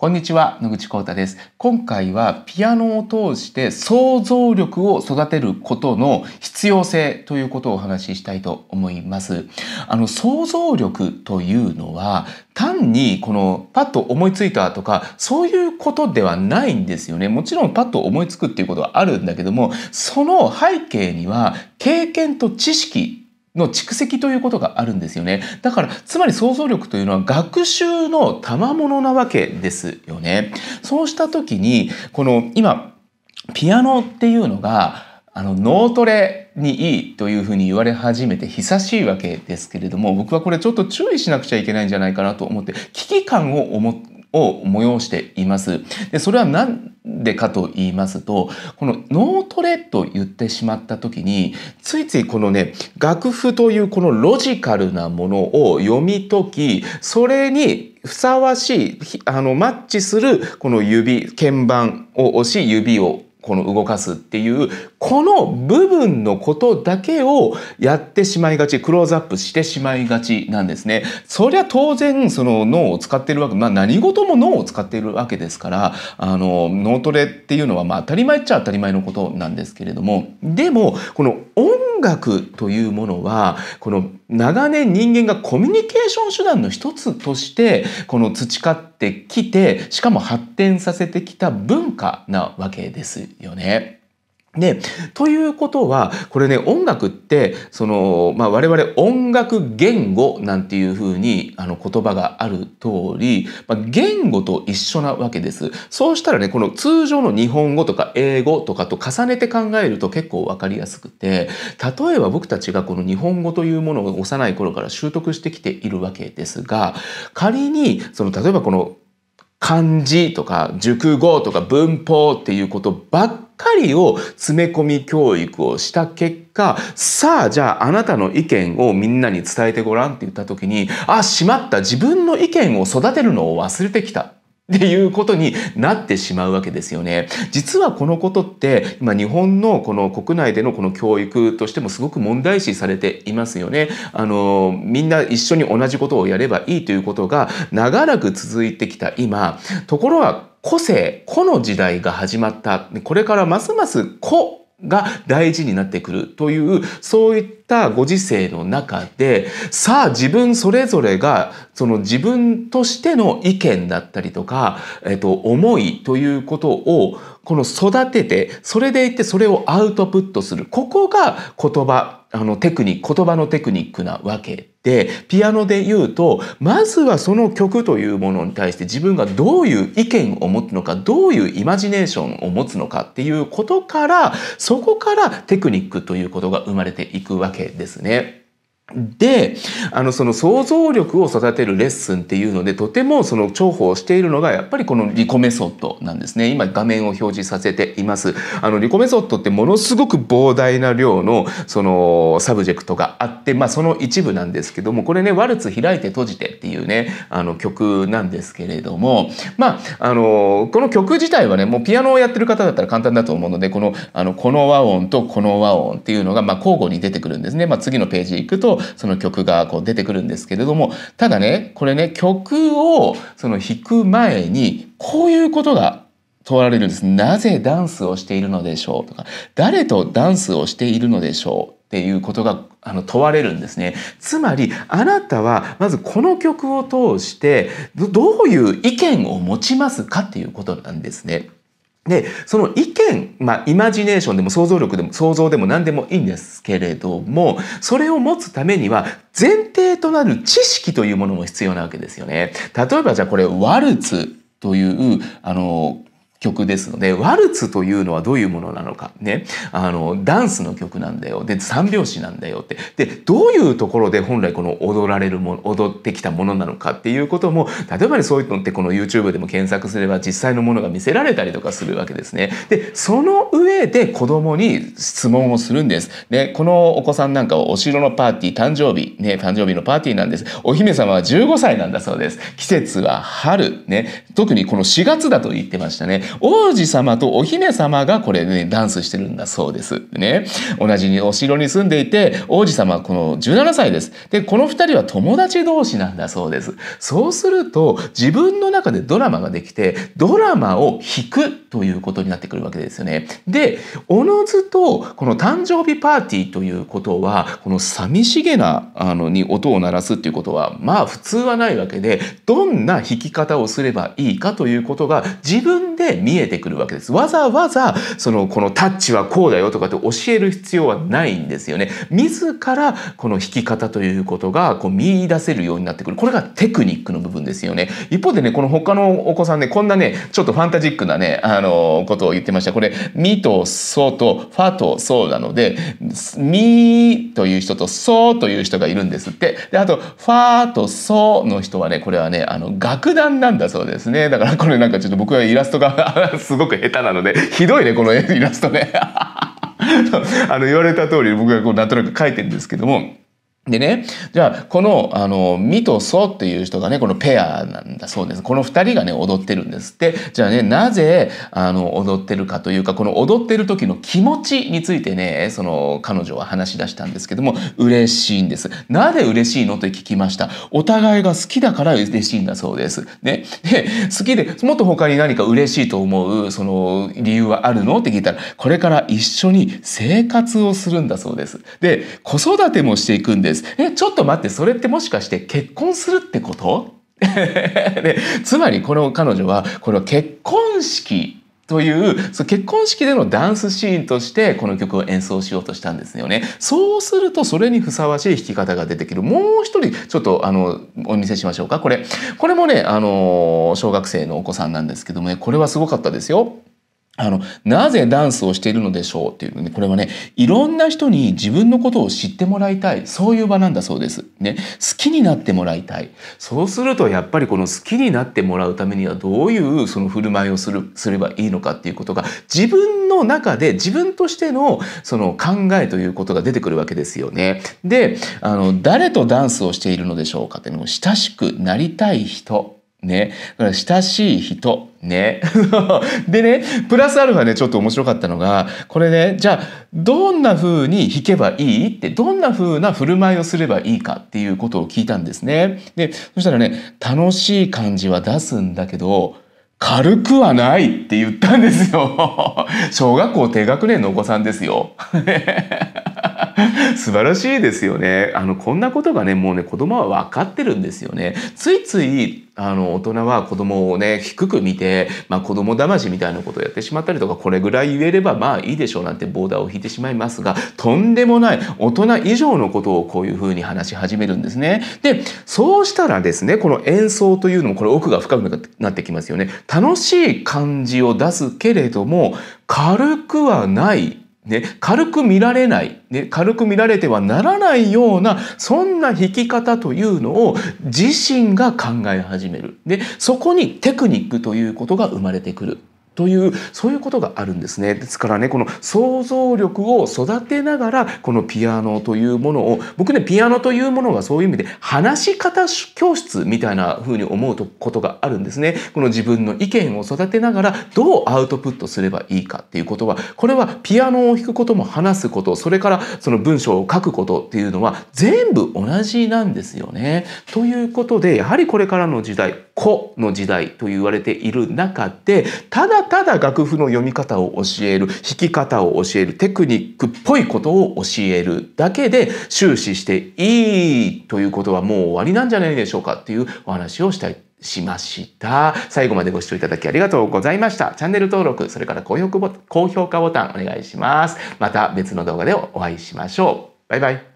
こんにちは野口幸太です今回はピアノを通して想像力を育てることの必要性ということをお話ししたいと思いますあの想像力というのは単にこのパッと思いついたとかそういうことではないんですよねもちろんパッと思いつくっていうことはあるんだけどもその背景には経験と知識の蓄積ということがあるんですよね。だから、つまり想像力というのは学習の賜物なわけですよね。そうした時に、この今、ピアノっていうのが、あの脳トレにいいというふうに言われ始めて久しいわけですけれども僕はこれちょっと注意しなくちゃいけないんじゃないかなと思って危機感をを催しています。でそれは何でかと言いますとこの脳トレと言ってしまった時についついこのね楽譜というこのロジカルなものを読み解きそれにふさわしいあのマッチするこの指鍵盤を押し指をこの動かすっていうこの部分のことだけをやってしまいがちクローズアップしてしまいがちなんですね。そりゃ当然その脳を使ってるわけ、まあ、何事も脳を使っているわけですからあの脳トレっていうのはまあ当たり前っちゃ当たり前のことなんですけれどもでもこの音音楽というものはこの長年人間がコミュニケーション手段の一つとしてこの培ってきてしかも発展させてきた文化なわけですよね。で、ということはこれね音楽ってその、まあ、我々音楽言語なんていうふうにあの言葉がある通り、まあ、言語と一緒なわけですそうしたらねこの通常の日本語とか英語とかと重ねて考えると結構分かりやすくて例えば僕たちがこの日本語というものを幼い頃から習得してきているわけですが仮にその例えばこの漢字とか熟語とか文法っていうことばっかりを詰め込み教育をした結果、さあ、じゃああなたの意見をみんなに伝えてごらんって言った時に、あ、しまった、自分の意見を育てるのを忘れてきた。っていうことになってしまうわけですよね。実はこのことって今日本のこの国内でのこの教育としてもすごく問題視されていますよね。あのみんな一緒に同じことをやればいいということが長らく続いてきた今ところが個性、個の時代が始まった。これからますます個が大事になってくるという、そういったご時世の中で、さあ自分それぞれが、その自分としての意見だったりとか、えっと、思いということを、この育てて、それでいってそれをアウトプットする。ここが言葉あのテクニック言葉のテクニックなわけでピアノで言うとまずはその曲というものに対して自分がどういう意見を持つのかどういうイマジネーションを持つのかっていうことからそこからテクニックということが生まれていくわけですね。で、あの、その想像力を育てるレッスンっていうので、とてもその重宝しているのが、やっぱりこのリコメソッドなんですね。今画面を表示させています。あの、リコメソッドってものすごく膨大な量の、その、サブジェクトがあって、まあその一部なんですけども、これね、ワルツ開いて閉じてっていうね、あの曲なんですけれども、まあ、あの、この曲自体はね、もうピアノをやってる方だったら簡単だと思うので、この、あの、この和音とこの和音っていうのが、まあ交互に出てくるんですね。まあ次のページ行くと、その曲がこう出てくるんですけれどもただねこれね曲をその弾く前にこういうことが問われるんです。なぜダンスをしているのでしょうとか、誰とダンスをしているのでしょうっていうことがあの問われるんですね。つまり、あなたはまずこの曲を通してどういう意見を持ちますかっていうことなんですね。で、その意見、まあ、イマジネーションでも想像力でも想像でも何でもいいんですけれども、それを持つためには前提となる知識というものも必要なわけですよね。例えばじゃあこれワルツという、あの、曲ですので、ワルツというのはどういうものなのか。ね。あの、ダンスの曲なんだよ。で、三拍子なんだよって。で、どういうところで本来この踊られるもの、踊ってきたものなのかっていうことも、例えばね、そういうのってこの YouTube でも検索すれば実際のものが見せられたりとかするわけですね。で、その上で子供に質問をするんです。ね、このお子さんなんかはお城のパーティー、誕生日、ね、誕生日のパーティーなんです。お姫様は15歳なんだそうです。季節は春、ね。特にこの4月だと言ってましたね。王子様とお姫様がこれね、ダンスしてるんだそうです。ね。同じにお城に住んでいて、王子様はこの17歳です。で、この2人は友達同士なんだそうです。そうすると、自分の中でドラマができて、ドラマを弾くということになってくるわけですよね。で、おのずと、この誕生日パーティーということは、この寂しげな、あの、に音を鳴らすっていうことは、まあ普通はないわけで、どんな弾き方をすればいいかということが、自分で見えてくるわけです。わざわざそのこのタッチはこうだよとかって教える必要はないんですよね。自らこの弾き方ということがこう見出せるようになってくる。これがテクニックの部分ですよね。一方でね、この他のお子さんね、こんなね、ちょっとファンタジックなね、あの、ことを言ってました。これ、ミとソとファとそうなので、ミという人とそうという人がいるんですって。で、あと、ファーとソーの人はね、これはね、あの、楽団なんだそうですね。だからこれなんかちょっと僕はイラストが すごく下手なのでひどいねこのイラストね あの言われた通り僕がこうなんとなく書いてるんですけどもでね、じゃあ、この、あの、ミとソっていう人がね、このペアなんだそうです。この二人がね、踊ってるんですって。じゃあね、なぜ、あの、踊ってるかというか、この踊ってる時の気持ちについてね、その、彼女は話し出したんですけども、嬉しいんです。なぜ嬉しいのって聞きました。お互いが好きだから嬉しいんだそうです。ね。で、好きで、もっと他に何か嬉しいと思う、その、理由はあるのって聞いたら、これから一緒に生活をするんだそうです。で、子育てもしていくんです。。え、ちょっと待って、それってもしかして結婚するってこと でつまりこの彼女はこの結婚式という結婚式でのダンスシーンとしてこの曲を演奏しようとしたんですよね。そうするとそれにふさわしい弾き方が出てくる。もう一人ちょっとあのお見せしましょうか。これこれもねあの小学生のお子さんなんですけどもねこれはすごかったですよ。あの、なぜダンスをしているのでしょうっていうね、これはね、いろんな人に自分のことを知ってもらいたい。そういう場なんだそうです。ね、好きになってもらいたい。そうすると、やっぱりこの好きになってもらうためにはどういうその振る舞いをする、すればいいのかっていうことが、自分の中で自分としてのその考えということが出てくるわけですよね。で、あの、誰とダンスをしているのでしょうかっていうのを、親しくなりたい人。ね。親しい人。ね。でね、プラスアルファね、ちょっと面白かったのが、これね、じゃあ、どんな風に弾けばいいって、どんな風な振る舞いをすればいいかっていうことを聞いたんですね。で、そしたらね、楽しい感じは出すんだけど、軽くはないって言ったんですよ。小学校低学年のお子さんですよ。素晴らしいですよね。あのこんなことがねもうね子供は分かってるんですよね。ついついあの大人は子供をね低く見て、まあ、子供騙しみたいなことをやってしまったりとかこれぐらい言えればまあいいでしょうなんてボーダーを引いてしまいますがとんでもない大人以上のことをこういうふうに話し始めるんですね。でそうしたらですねこの演奏というのもこれ奥が深くなってきますよね。楽しい感じを出すけれども軽くはないね、軽く見られない、ね、軽く見られてはならないようなそんな弾き方というのを自身が考え始めるでそこにテクニックということが生まれてくるというそういうことがあるんですねですからねこの想像力を育てながらこのピアノというものを僕ねピアノというものがそういう意味で話し方教室みたいな風に思うことがあるんですねこの自分の意見を育てながらどうアウトプットすればいいかっていうことはこれはピアノを弾くことも話すことそれからその文章を書くことっていうのは全部同じなんですよねということでやはりこれからの時代古の時代と言われている中でただただ楽譜の読み方を教える弾き方を教えるテクニックっぽいことを教えるだけで終始していいということはもう終わりなんじゃないでしょうかっていうお話をしたいしました。最後までご視聴いただきありがとうございました。チャンネル登録、それから高評価ボタンお願いします。また別の動画でお会いしましょう。バイバイ。